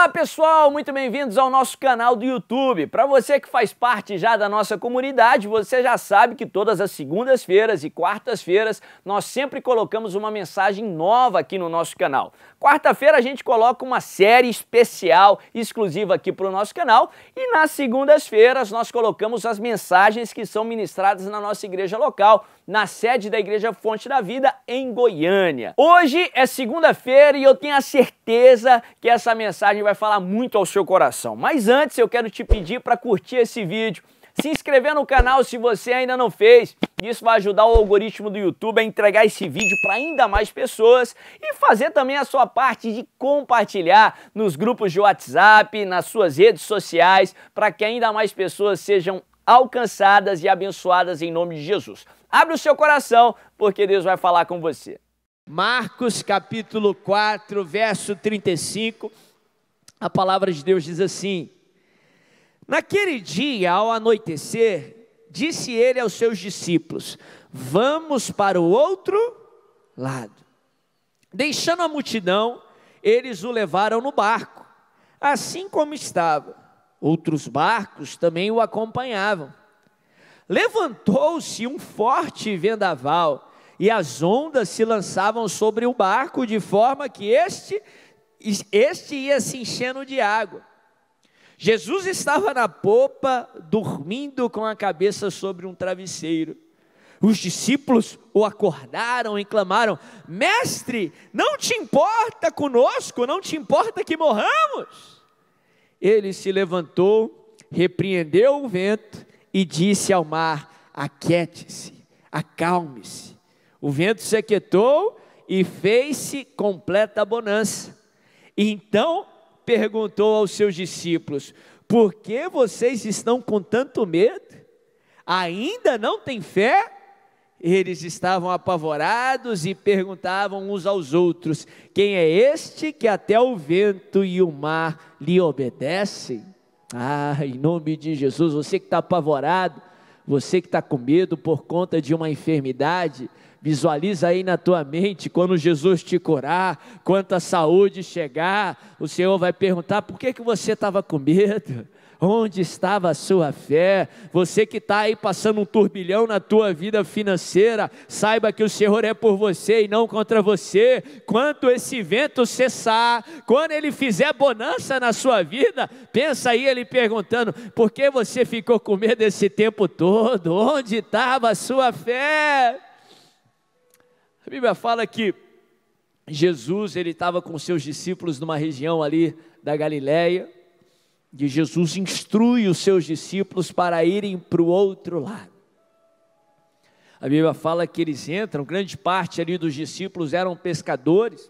Olá pessoal, muito bem-vindos ao nosso canal do YouTube. Para você que faz parte já da nossa comunidade, você já sabe que todas as segundas-feiras e quartas-feiras nós sempre colocamos uma mensagem nova aqui no nosso canal. Quarta-feira a gente coloca uma série especial exclusiva aqui para o nosso canal e nas segundas-feiras nós colocamos as mensagens que são ministradas na nossa igreja local, na sede da Igreja Fonte da Vida em Goiânia. Hoje é segunda-feira e eu tenho a certeza que essa mensagem vai vai falar muito ao seu coração. Mas antes eu quero te pedir para curtir esse vídeo, se inscrever no canal se você ainda não fez. Isso vai ajudar o algoritmo do YouTube a entregar esse vídeo para ainda mais pessoas e fazer também a sua parte de compartilhar nos grupos de WhatsApp, nas suas redes sociais, para que ainda mais pessoas sejam alcançadas e abençoadas em nome de Jesus. Abre o seu coração, porque Deus vai falar com você. Marcos capítulo 4, verso 35 a palavra de Deus diz assim: Naquele dia, ao anoitecer, disse ele aos seus discípulos: Vamos para o outro lado. Deixando a multidão, eles o levaram no barco, assim como estava. Outros barcos também o acompanhavam. Levantou-se um forte vendaval e as ondas se lançavam sobre o barco de forma que este este ia se enchendo de água. Jesus estava na popa, dormindo com a cabeça sobre um travesseiro. Os discípulos o acordaram e clamaram: Mestre, não te importa conosco, não te importa que morramos? Ele se levantou, repreendeu o vento e disse ao mar: Aquiete-se, acalme-se. O vento se aquietou e fez-se completa bonança. Então perguntou aos seus discípulos: Por que vocês estão com tanto medo? Ainda não têm fé? Eles estavam apavorados e perguntavam uns aos outros: Quem é este que até o vento e o mar lhe obedecem? Ah, em nome de Jesus, você que está apavorado, você que está com medo por conta de uma enfermidade, Visualiza aí na tua mente quando Jesus te curar, quanta saúde chegar, o Senhor vai perguntar: por que, que você estava com medo? Onde estava a sua fé? Você que está aí passando um turbilhão na tua vida financeira, saiba que o Senhor é por você e não contra você. Quando esse vento cessar, quando ele fizer bonança na sua vida, pensa aí ele perguntando: por que você ficou com medo esse tempo todo? Onde estava a sua fé? A Bíblia fala que Jesus ele estava com seus discípulos numa região ali da Galiléia e Jesus instrui os seus discípulos para irem para o outro lado. A Bíblia fala que eles entram, grande parte ali dos discípulos eram pescadores,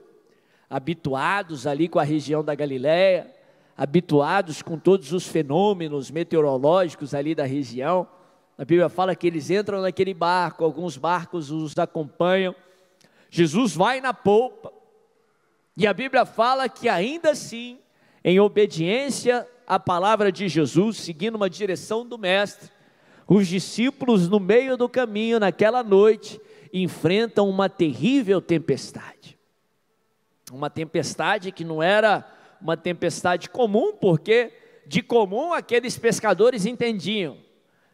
habituados ali com a região da Galiléia, habituados com todos os fenômenos meteorológicos ali da região. A Bíblia fala que eles entram naquele barco, alguns barcos os acompanham Jesus vai na polpa, e a Bíblia fala que ainda assim, em obediência à palavra de Jesus, seguindo uma direção do Mestre, os discípulos, no meio do caminho, naquela noite, enfrentam uma terrível tempestade. Uma tempestade que não era uma tempestade comum, porque de comum aqueles pescadores entendiam,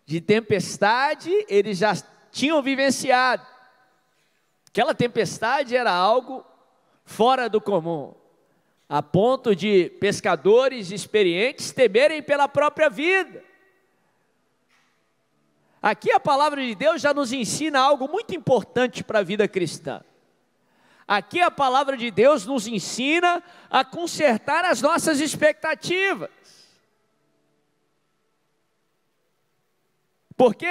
de tempestade eles já tinham vivenciado. Aquela tempestade era algo fora do comum, a ponto de pescadores experientes temerem pela própria vida. Aqui a palavra de Deus já nos ensina algo muito importante para a vida cristã. Aqui a palavra de Deus nos ensina a consertar as nossas expectativas. Porque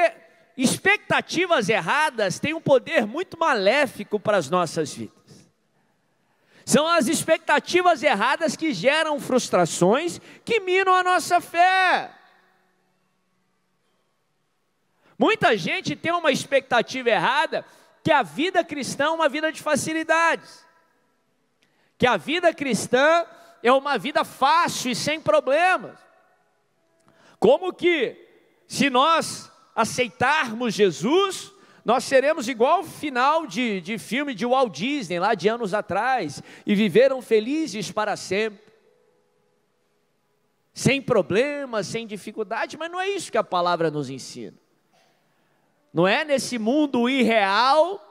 expectativas erradas têm um poder muito maléfico para as nossas vidas. São as expectativas erradas que geram frustrações, que minam a nossa fé. Muita gente tem uma expectativa errada que a vida cristã é uma vida de facilidades. Que a vida cristã é uma vida fácil e sem problemas. Como que se nós aceitarmos Jesus, nós seremos igual final de, de filme de Walt Disney, lá de anos atrás, e viveram felizes para sempre. Sem problemas, sem dificuldade, mas não é isso que a palavra nos ensina. Não é nesse mundo irreal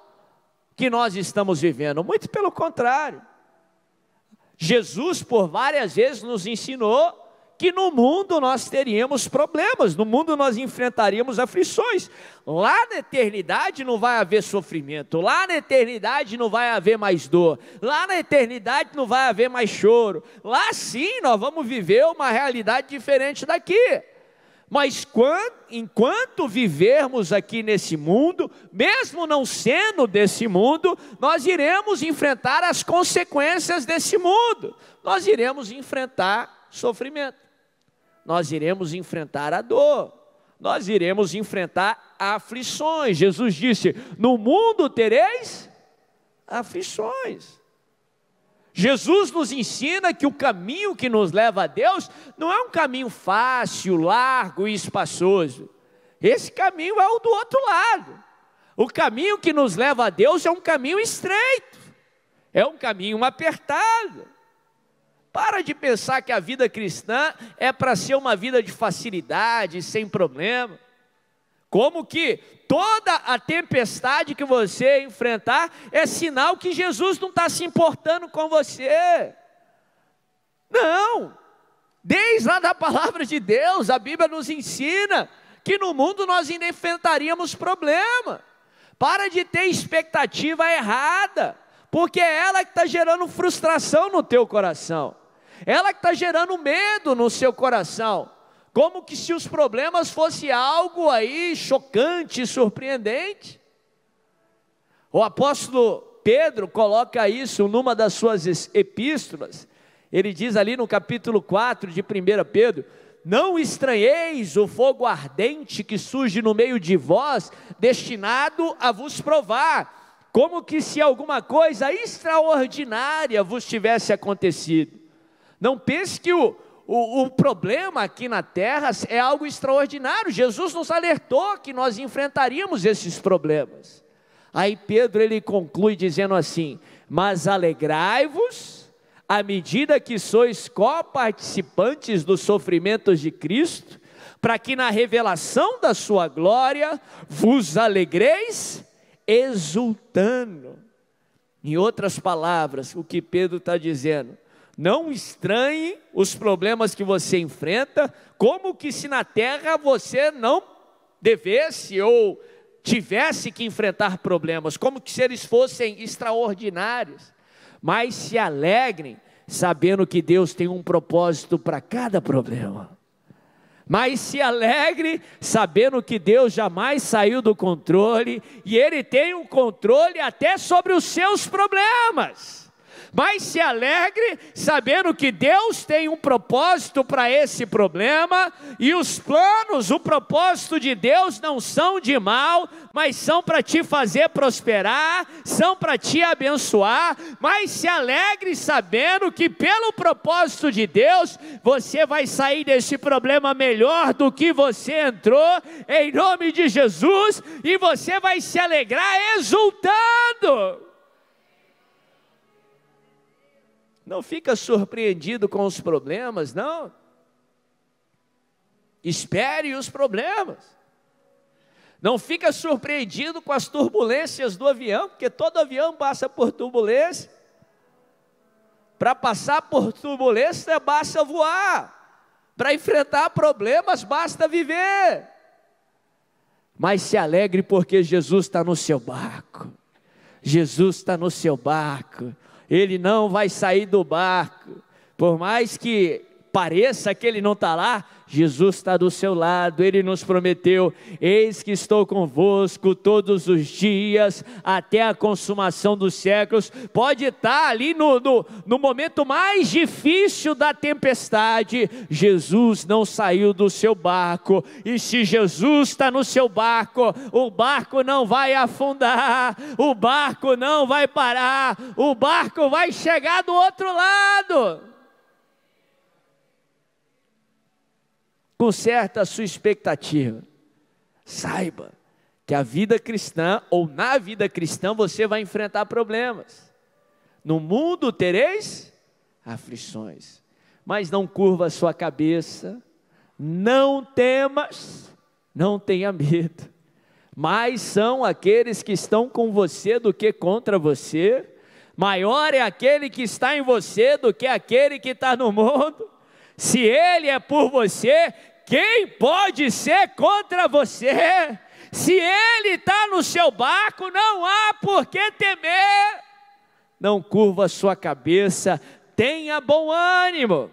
que nós estamos vivendo, muito pelo contrário. Jesus, por várias vezes, nos ensinou que no mundo nós teríamos problemas, no mundo nós enfrentaríamos aflições. Lá na eternidade não vai haver sofrimento, lá na eternidade não vai haver mais dor, lá na eternidade não vai haver mais choro. Lá sim nós vamos viver uma realidade diferente daqui. Mas enquanto vivermos aqui nesse mundo, mesmo não sendo desse mundo, nós iremos enfrentar as consequências desse mundo, nós iremos enfrentar sofrimento nós iremos enfrentar a dor, nós iremos enfrentar aflições. Jesus disse: No mundo tereis aflições. Jesus nos ensina que o caminho que nos leva a Deus não é um caminho fácil, largo e espaçoso. Esse caminho é o do outro lado. O caminho que nos leva a Deus é um caminho estreito, é um caminho apertado, para de pensar que a vida cristã é para ser uma vida de facilidade, sem problema. Como que toda a tempestade que você enfrentar é sinal que Jesus não está se importando com você. Não! Desde lá da palavra de Deus, a Bíblia nos ensina que no mundo nós ainda enfrentaríamos problema. Para de ter expectativa errada, porque é ela que está gerando frustração no teu coração. Ela que está gerando medo no seu coração. Como que se os problemas fosse algo aí chocante, surpreendente. O apóstolo Pedro coloca isso numa das suas epístolas. Ele diz ali no capítulo 4 de 1 Pedro: Não estranheis o fogo ardente que surge no meio de vós, destinado a vos provar, como que se alguma coisa extraordinária vos tivesse acontecido. Não pense que o, o, o, problema aqui na terra é algo extraordinário. Jesus nos alertou que nós enfrentaríamos esses problemas. Aí Pedro ele conclui dizendo assim: Mas alegrai-vos à medida que sois coparticipantes dos sofrimentos de Cristo, para que na revelação da sua glória vos alegreis exultando. Em outras palavras, o que Pedro está dizendo não estranhe os problemas que você enfrenta, como que se na terra você não devesse ou tivesse que enfrentar problemas, como que se eles fossem extraordinários. Mas se alegrem, sabendo que Deus tem um propósito para cada problema. Mas se alegre, sabendo que Deus jamais saiu do controle e Ele tem o um controle até sobre os seus problemas mas se alegre sabendo que Deus tem um propósito para esse problema e os planos, o propósito de Deus não são de mal, mas são para te fazer prosperar, são para te abençoar, mas se alegre sabendo que pelo propósito de Deus você vai sair desse problema melhor do que você entrou, em nome de Jesus, e você vai se alegrar exultando. Não fica surpreendido com os problemas, não. Espere os problemas. Não fica surpreendido com as turbulências do avião, porque todo avião passa por turbulência. Para passar por turbulência basta voar. Para enfrentar problemas basta viver. Mas se alegre porque Jesus está no seu barco. Jesus está no seu barco ele não vai sair do barco. Por mais que pareça que ele não está lá, Jesus está do seu lado, ele nos prometeu: Eis que estou convosco todos os dias, até a consumação dos séculos. Pode estar tá ali no, no, no, momento mais difícil da tempestade, Jesus não saiu do seu barco, e se Jesus está no seu barco, o barco não vai afundar, o barco não vai parar, o barco vai chegar do outro lado. conserta a sua expectativa. Saiba que a vida cristã, ou na vida cristã, você vai enfrentar problemas. No mundo tereis aflições, mas não curva a sua cabeça, não temas, não tenha medo. Mais são aqueles que estão com você do que contra você, maior é aquele que está em você do que aquele que está no mundo. Se ele é por você, quem pode ser contra você? Se ele está no seu barco, não há por que temer. Não curva sua cabeça, tenha bom ânimo.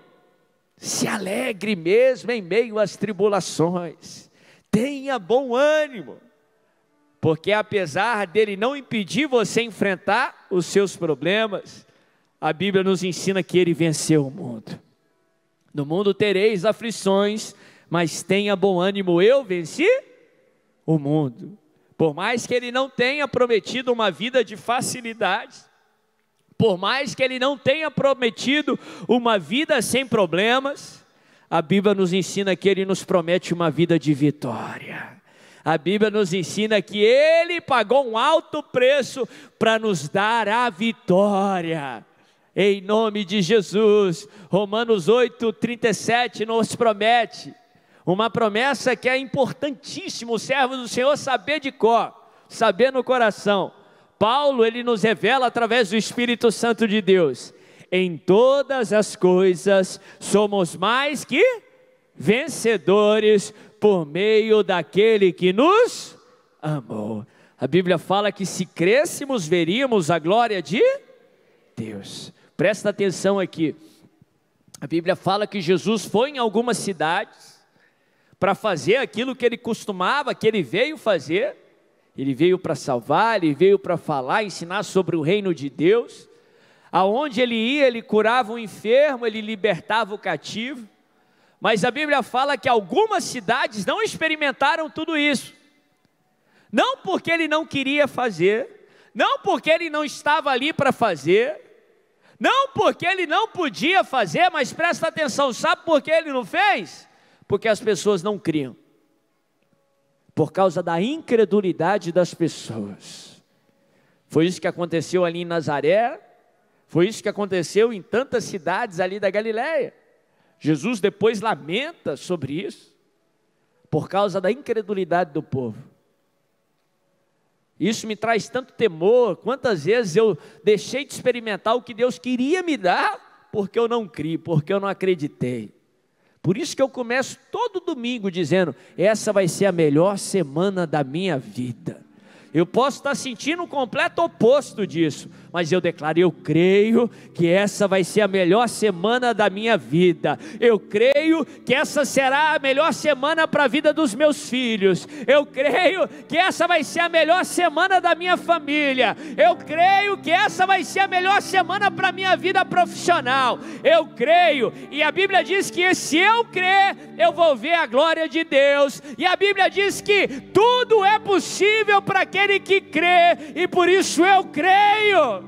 Se alegre mesmo em meio às tribulações. Tenha bom ânimo. Porque apesar dele não impedir você enfrentar os seus problemas, a Bíblia nos ensina que ele venceu o mundo. No mundo tereis aflições, mas tenha bom ânimo, eu venci o mundo. Por mais que ele não tenha prometido uma vida de facilidades, por mais que ele não tenha prometido uma vida sem problemas, a Bíblia nos ensina que ele nos promete uma vida de vitória. A Bíblia nos ensina que ele pagou um alto preço para nos dar a vitória. Em nome de Jesus, Romanos 8, 37 nos promete uma promessa que é importantíssimo o servo do Senhor saber de cor, saber no coração. Paulo, ele nos revela através do Espírito Santo de Deus. Em todas as coisas somos mais que vencedores por meio daquele que nos amou. A Bíblia fala que se crescemos, veríamos a glória de Deus. Presta atenção aqui. A Bíblia fala que Jesus foi em algumas cidades para fazer aquilo que ele costumava, que ele veio fazer. Ele veio para salvar, ele veio para falar, ensinar sobre o reino de Deus. Aonde ele ia, ele curava o enfermo, ele libertava o cativo. Mas a Bíblia fala que algumas cidades não experimentaram tudo isso. Não porque ele não queria fazer, não porque ele não estava ali para fazer, não porque ele não podia fazer, mas presta atenção, sabe por que ele não fez? porque as pessoas não criam. Por causa da incredulidade das pessoas. Foi isso que aconteceu ali em Nazaré, foi isso que aconteceu em tantas cidades ali da Galiléia. Jesus depois lamenta sobre isso, por causa da incredulidade do povo. Isso me traz tanto temor. Quantas vezes eu deixei de experimentar o que Deus queria me dar, porque eu não criei, porque eu não acreditei. Por isso que eu começo todo domingo dizendo: essa vai ser a melhor semana da minha vida. Eu posso estar sentindo o completo oposto disso, mas eu declaro, eu creio que essa vai ser a melhor semana da minha vida. Eu creio que essa será a melhor semana para a vida dos meus filhos. Eu creio que essa vai ser a melhor semana da minha família. Eu creio que essa vai ser a melhor semana para a minha vida profissional. Eu creio, e a Bíblia diz que se eu crer, eu vou ver a glória de Deus. E a Bíblia diz que tudo é possível para aquele que crê, e por isso eu creio.